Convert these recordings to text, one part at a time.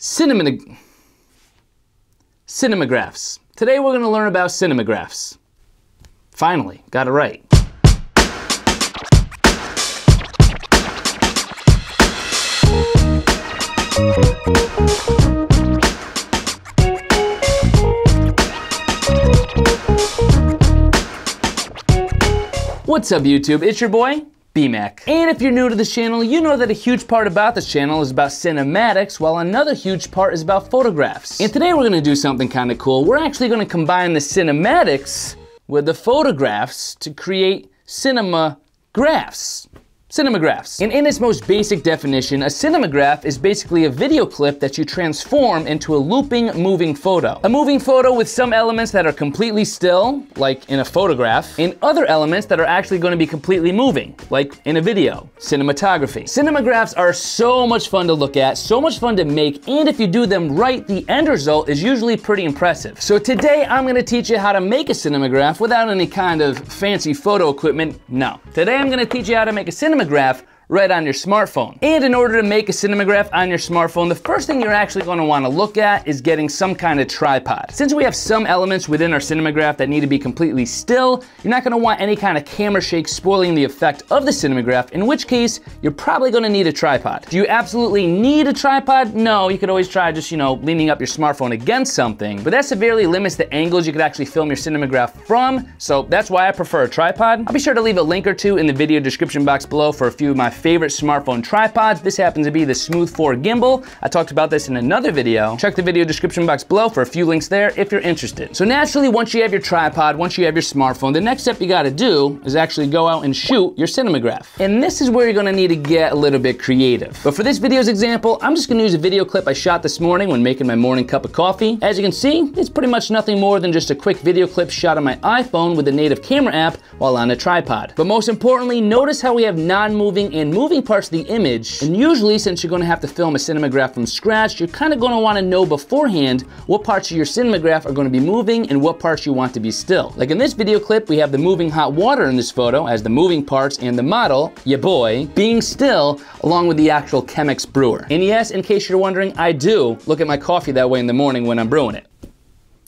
Cinematog Cinemagraphs. Today we're going to learn about cinemagraphs. Finally, got it right. What's up YouTube? It's your boy, BMAC. And if you're new to this channel, you know that a huge part about this channel is about cinematics, while another huge part is about photographs. And today we're gonna do something kinda cool. We're actually gonna combine the cinematics with the photographs to create cinema graphs. Cinemagraphs. And in its most basic definition, a cinemagraph is basically a video clip that you transform into a looping moving photo. A moving photo with some elements that are completely still, like in a photograph, and other elements that are actually going to be completely moving, like in a video. Cinematography. Cinemagraphs are so much fun to look at, so much fun to make, and if you do them right, the end result is usually pretty impressive. So today I'm going to teach you how to make a cinemagraph without any kind of fancy photo equipment. No. Today I'm going to teach you how to make a cinemagraph Graph right on your smartphone. And in order to make a cinematograph on your smartphone, the first thing you're actually gonna wanna look at is getting some kind of tripod. Since we have some elements within our cinematograph that need to be completely still, you're not gonna want any kind of camera shake spoiling the effect of the cinematograph, in which case, you're probably gonna need a tripod. Do you absolutely need a tripod? No, you could always try just, you know, leaning up your smartphone against something, but that severely limits the angles you could actually film your cinematograph from, so that's why I prefer a tripod. I'll be sure to leave a link or two in the video description box below for a few of my favorite smartphone tripods. This happens to be the Smooth 4 gimbal. I talked about this in another video. Check the video description box below for a few links there if you're interested. So naturally, once you have your tripod, once you have your smartphone, the next step you gotta do is actually go out and shoot your cinematograph. And this is where you're gonna need to get a little bit creative. But for this video's example, I'm just gonna use a video clip I shot this morning when making my morning cup of coffee. As you can see, it's pretty much nothing more than just a quick video clip shot on my iPhone with the native camera app while on a tripod. But most importantly, notice how we have non-moving and and moving parts of the image. And usually, since you're gonna have to film a cinematograph from scratch, you're kinda gonna wanna know beforehand what parts of your cinematograph are gonna be moving and what parts you want to be still. Like in this video clip, we have the moving hot water in this photo as the moving parts and the model, ya boy, being still along with the actual Chemex brewer. And yes, in case you're wondering, I do look at my coffee that way in the morning when I'm brewing it.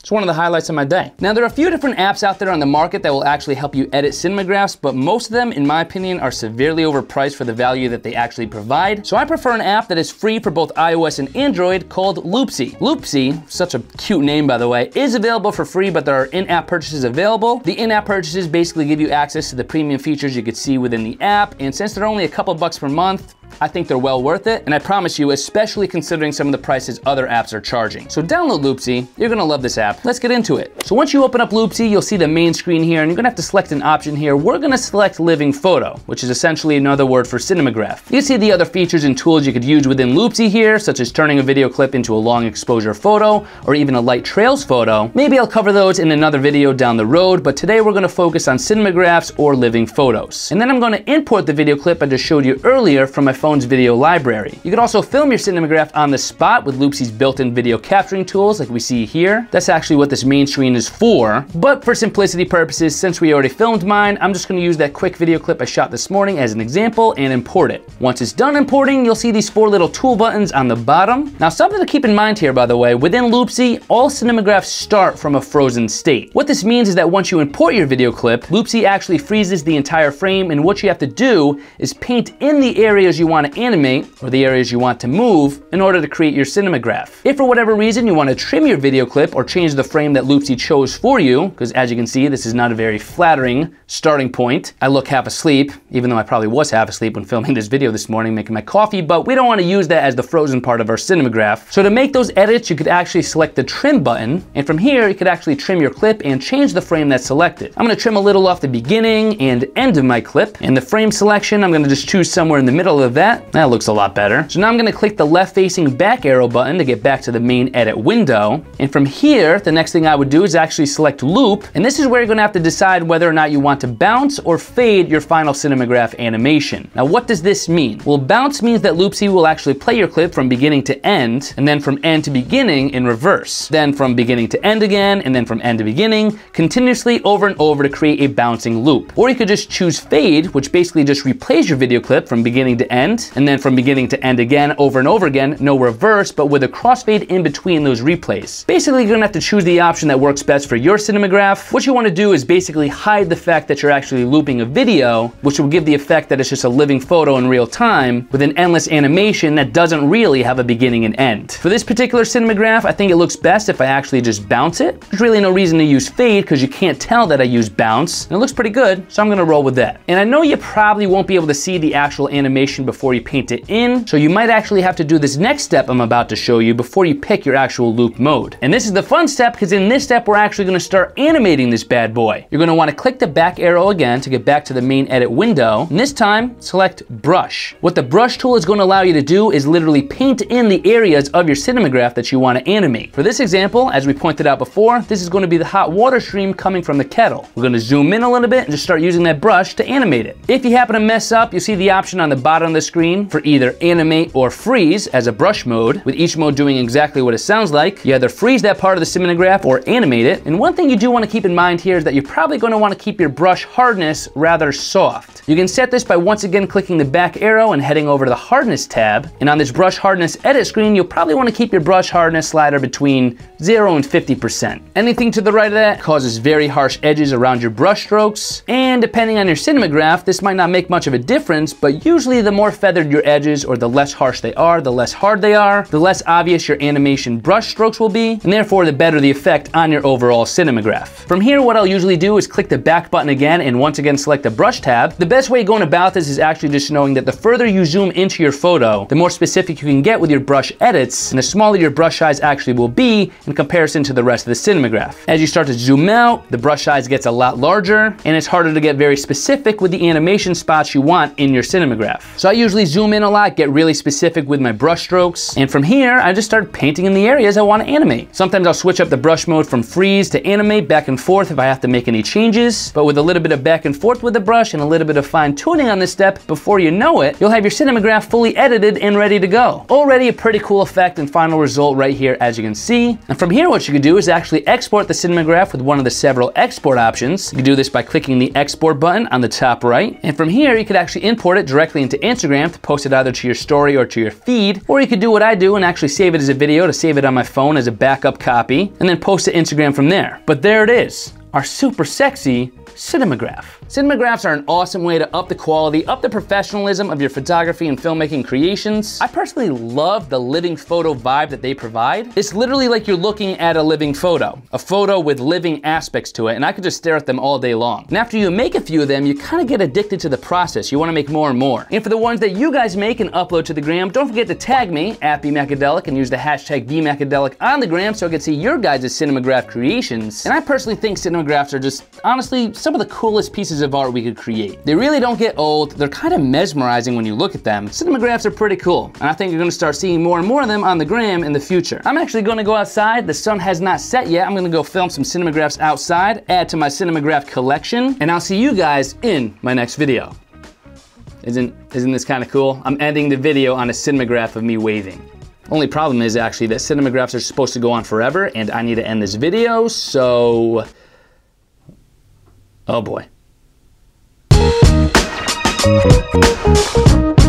It's one of the highlights of my day. Now, there are a few different apps out there on the market that will actually help you edit cinemagraphs, but most of them, in my opinion, are severely overpriced for the value that they actually provide. So I prefer an app that is free for both iOS and Android called Loopsy. Loopsy, such a cute name by the way, is available for free, but there are in-app purchases available. The in-app purchases basically give you access to the premium features you could see within the app, and since they're only a couple bucks per month, I think they're well worth it, and I promise you, especially considering some of the prices other apps are charging. So download Loopsy, you're gonna love this app. Let's get into it. So once you open up Loopsy, you'll see the main screen here, and you're gonna have to select an option here. We're gonna select Living Photo, which is essentially another word for cinemagraph. You see the other features and tools you could use within Loopsy here, such as turning a video clip into a long exposure photo, or even a light trails photo. Maybe I'll cover those in another video down the road, but today we're gonna focus on cinemagraphs or living photos. And then I'm gonna import the video clip I just showed you earlier from my phone video library. You can also film your cinematograph on the spot with Loopsy's built-in video capturing tools like we see here. That's actually what this main screen is for. But for simplicity purposes, since we already filmed mine, I'm just gonna use that quick video clip I shot this morning as an example and import it. Once it's done importing, you'll see these four little tool buttons on the bottom. Now something to keep in mind here, by the way, within Loopsy, all cinemagraphs start from a frozen state. What this means is that once you import your video clip, Loopsy actually freezes the entire frame and what you have to do is paint in the areas you you want to animate or the areas you want to move in order to create your cinemagraph. If for whatever reason you want to trim your video clip or change the frame that Loopsy chose for you, because as you can see, this is not a very flattering starting point. I look half asleep, even though I probably was half asleep when filming this video this morning making my coffee, but we don't want to use that as the frozen part of our cinemagraph. So to make those edits, you could actually select the trim button, and from here, you could actually trim your clip and change the frame that's selected. I'm gonna trim a little off the beginning and end of my clip, and the frame selection, I'm gonna just choose somewhere in the middle of that. That looks a lot better. So now I'm gonna click the left facing back arrow button to get back to the main edit window. And from here, the next thing I would do is actually select loop. And this is where you're gonna have to decide whether or not you want to bounce or fade your final cinematograph animation. Now what does this mean? Well, bounce means that Loopsy will actually play your clip from beginning to end, and then from end to beginning in reverse. Then from beginning to end again, and then from end to beginning, continuously over and over to create a bouncing loop. Or you could just choose fade, which basically just replays your video clip from beginning to end end, and then from beginning to end again, over and over again, no reverse, but with a crossfade in between those replays. Basically, you're gonna have to choose the option that works best for your cinematograph. What you wanna do is basically hide the fact that you're actually looping a video, which will give the effect that it's just a living photo in real time with an endless animation that doesn't really have a beginning and end. For this particular cinematograph, I think it looks best if I actually just bounce it. There's really no reason to use fade because you can't tell that I use bounce, and it looks pretty good, so I'm gonna roll with that. And I know you probably won't be able to see the actual animation before before you paint it in. So you might actually have to do this next step I'm about to show you before you pick your actual loop mode. And this is the fun step because in this step, we're actually gonna start animating this bad boy. You're gonna wanna click the back arrow again to get back to the main edit window. And this time, select brush. What the brush tool is gonna allow you to do is literally paint in the areas of your cinematograph that you wanna animate. For this example, as we pointed out before, this is gonna be the hot water stream coming from the kettle. We're gonna zoom in a little bit and just start using that brush to animate it. If you happen to mess up, you see the option on the bottom of the screen for either animate or freeze as a brush mode, with each mode doing exactly what it sounds like. You either freeze that part of the cinematograph or animate it. And one thing you do wanna keep in mind here is that you're probably gonna wanna keep your brush hardness rather soft. You can set this by once again clicking the back arrow and heading over to the hardness tab. And on this brush hardness edit screen, you'll probably wanna keep your brush hardness slider between zero and 50%. Anything to the right of that causes very harsh edges around your brush strokes. And depending on your cinematograph, this might not make much of a difference, but usually the more feathered your edges or the less harsh they are, the less hard they are, the less obvious your animation brush strokes will be, and therefore the better the effect on your overall cinematograph. From here, what I'll usually do is click the back button again and once again select the brush tab. The best way going about this is actually just knowing that the further you zoom into your photo, the more specific you can get with your brush edits, and the smaller your brush size actually will be in comparison to the rest of the cinematograph. As you start to zoom out, the brush size gets a lot larger, and it's harder to get very specific with the animation spots you want in your cinematograph. So I use usually zoom in a lot, get really specific with my brush strokes. And from here, I just start painting in the areas I wanna animate. Sometimes I'll switch up the brush mode from freeze to animate back and forth if I have to make any changes. But with a little bit of back and forth with the brush and a little bit of fine tuning on this step, before you know it, you'll have your cinematograph fully edited and ready to go. Already a pretty cool effect and final result right here, as you can see. And from here, what you can do is actually export the cinematograph with one of the several export options. You can do this by clicking the export button on the top right. And from here, you could actually import it directly into Instagram Instagram to post it either to your story or to your feed, or you could do what I do and actually save it as a video to save it on my phone as a backup copy, and then post to Instagram from there. But there it is, our super sexy cinemagraph. Cinemagraphs are an awesome way to up the quality, up the professionalism of your photography and filmmaking creations. I personally love the living photo vibe that they provide. It's literally like you're looking at a living photo, a photo with living aspects to it, and I could just stare at them all day long. And after you make a few of them, you kind of get addicted to the process. You want to make more and more. And for the ones that you guys make and upload to the gram, don't forget to tag me at BMacadelic and use the hashtag BMacadelic on the gram so I can see your guys' Cinemagraph creations. And I personally think Cinemagraphs are just, honestly, some of the coolest pieces pieces of art we could create. They really don't get old, they're kind of mesmerizing when you look at them. Cinemagraphs are pretty cool, and I think you're gonna start seeing more and more of them on the gram in the future. I'm actually gonna go outside, the sun has not set yet, I'm gonna go film some cinemagraphs outside, add to my cinemagraph collection, and I'll see you guys in my next video. Isn't, isn't this kind of cool? I'm ending the video on a cinemagraph of me waving. Only problem is actually that cinemagraphs are supposed to go on forever and I need to end this video, so... Oh boy. Thank you.